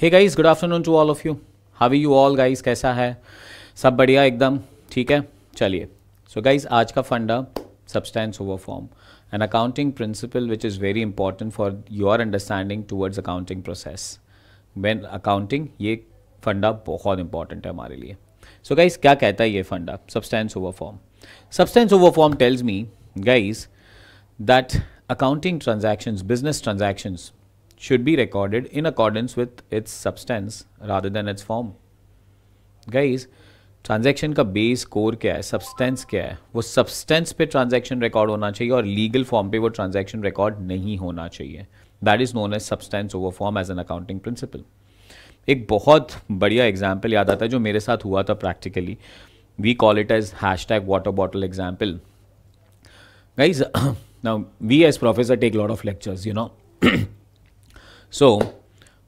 Hey guys good afternoon to all of you how you all guys कैसा है सब बढ़िया एकदम ठीक है चलिए सो गाइस आज का फंडा substance over form an accounting principle which is very important for your understanding towards accounting process when accounting ये फंडा बहुत इंपॉर्टेंट है हमारे लिए सो so गाइस क्या कहता है ये फंडा substance over form substance over form tells me guys that accounting transactions business transactions should be recorded in accordance with its substance rather than its form. Guys, transaction का base core क्या है substance क्या है वो substance पे transaction record होना चाहिए और लीगल फॉर्म पे वो ट्रांजेक्शन रिकॉर्ड नहीं होना चाहिए that is known as substance over form as an accounting principle एक बहुत बढ़िया एग्जाम्पल याद आता है जो मेरे साथ हुआ था practically we call it as hashtag water bottle example guys we as professor take lot of lectures you know so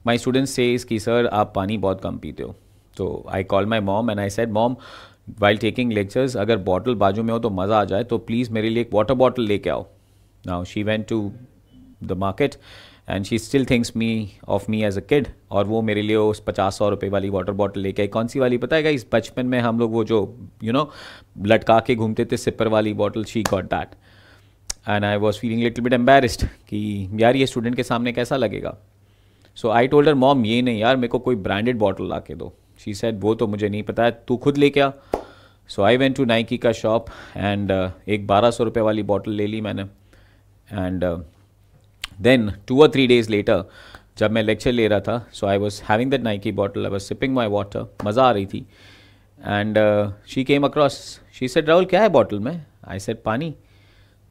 my student से कि सर आप पानी बहुत कम पीते हो तो I call my mom and I said mom while taking lectures अगर bottle बाजू में हो तो मज़ा आ जाए तो प्लीज़ मेरे लिए एक वाटर बॉटल लेके आओ now she went to the market and she still thinks me of me as a kid और वो मेरे लिए उस पचास सौ रुपये वाली वाटर बॉटल लेके आई कौन सी वाली पता है इस बचपन में हम लोग वो जो यू नो लटका के घूमते थे सिपर वाली bottle she got that and I was feeling little bit embarrassed कि यार ये स्टूडेंट के सामने कैसा लगेगा सो आई टोल्डर मॉम ये नहीं यार मेरे को कोई ब्रांडेड बॉटल ला के दो शी सेड वो तो मुझे नहीं पता है तू खुद ले क्या so I went to Nike का शॉप एंड uh, एक बारह सौ रुपये वाली बॉटल ले ली मैंने एंड देन टू और थ्री डेज लेटर जब मैं लेक्चर ले रहा था so I was having that Nike bottle I was sipping my water मज़ा आ रही थी and she came across she said Rahul क्या है बॉटल में आई सेड पानी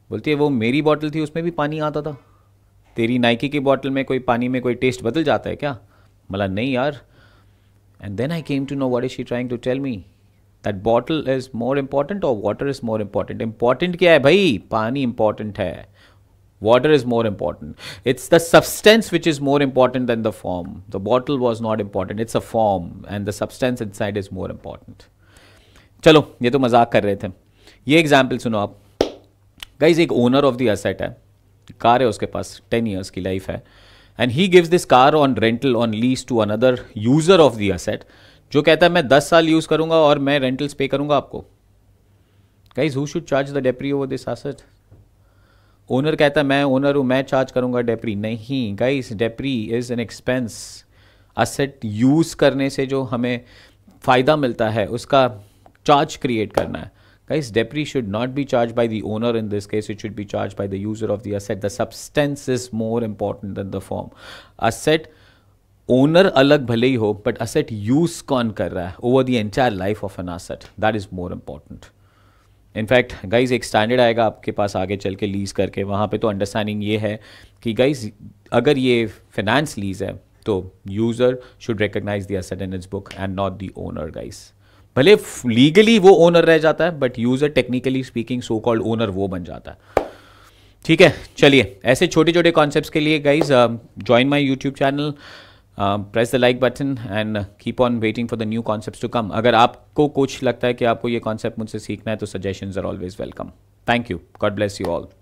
बोलती है वो मेरी बॉटल थी उसमें भी पानी आता था तेरी नाइकी की बॉटल में कोई पानी में कोई टेस्ट बदल जाता है क्या मतलब नहीं यार and then I came to know what is she trying to tell me that bottle is more important और water is more important important क्या है भाई पानी इम्पॉर्टेंट है is more important it's the substance which is more important important the form the bottle was not important it's a form and the substance inside is more important चलो ये तो मजाक कर रहे थे ये एग्जाम्पल सुनो आप गाइज एक ओनर ऑफ द असेट है कार है उसके पास टेन ईयर्स की लाइफ है and he gives this car on rental on lease to another user of the asset जो कहता है मैं दस साल यूज़ करूंगा और मैं रेंटल्स पे करूंगा आपको guys who should charge the depri over this asset owner कहता है मैं ओनर हूँ मैं चार्ज करूंगा डेपरी नहीं guys depri is an expense asset use करने से जो हमें फ़ायदा मिलता है उसका चार्ज क्रिएट करना है Guys, debris should not be charged by the owner in this case, it should be charged by the user of the asset. The substance is more important than the form. Asset owner अलग भले ही हो but asset use कौन कर रहा है over the entire life of an asset that is more important in fact guys एक standard आएगा आपके पास आगे चल के लीज करके वहाँ पे तो अंडरस्टैंडिंग ये है कि गाइज अगर ये फाइनेंस लीज है तो user should recognise the asset in its book and not the owner guys भले लीगली वो ओनर रह जाता है but user technically speaking so called owner वो बन जाता है ठीक है चलिए ऐसे छोटे छोटे कॉन्सेप्ट के लिए guys join my YouTube channel press the like button and keep on waiting for the new concept to come अगर आपको कुछ लगता है कि आपको ये कॉन्सेप्ट मुझसे सीखना है तो suggestion are always welcome thank you God bless you all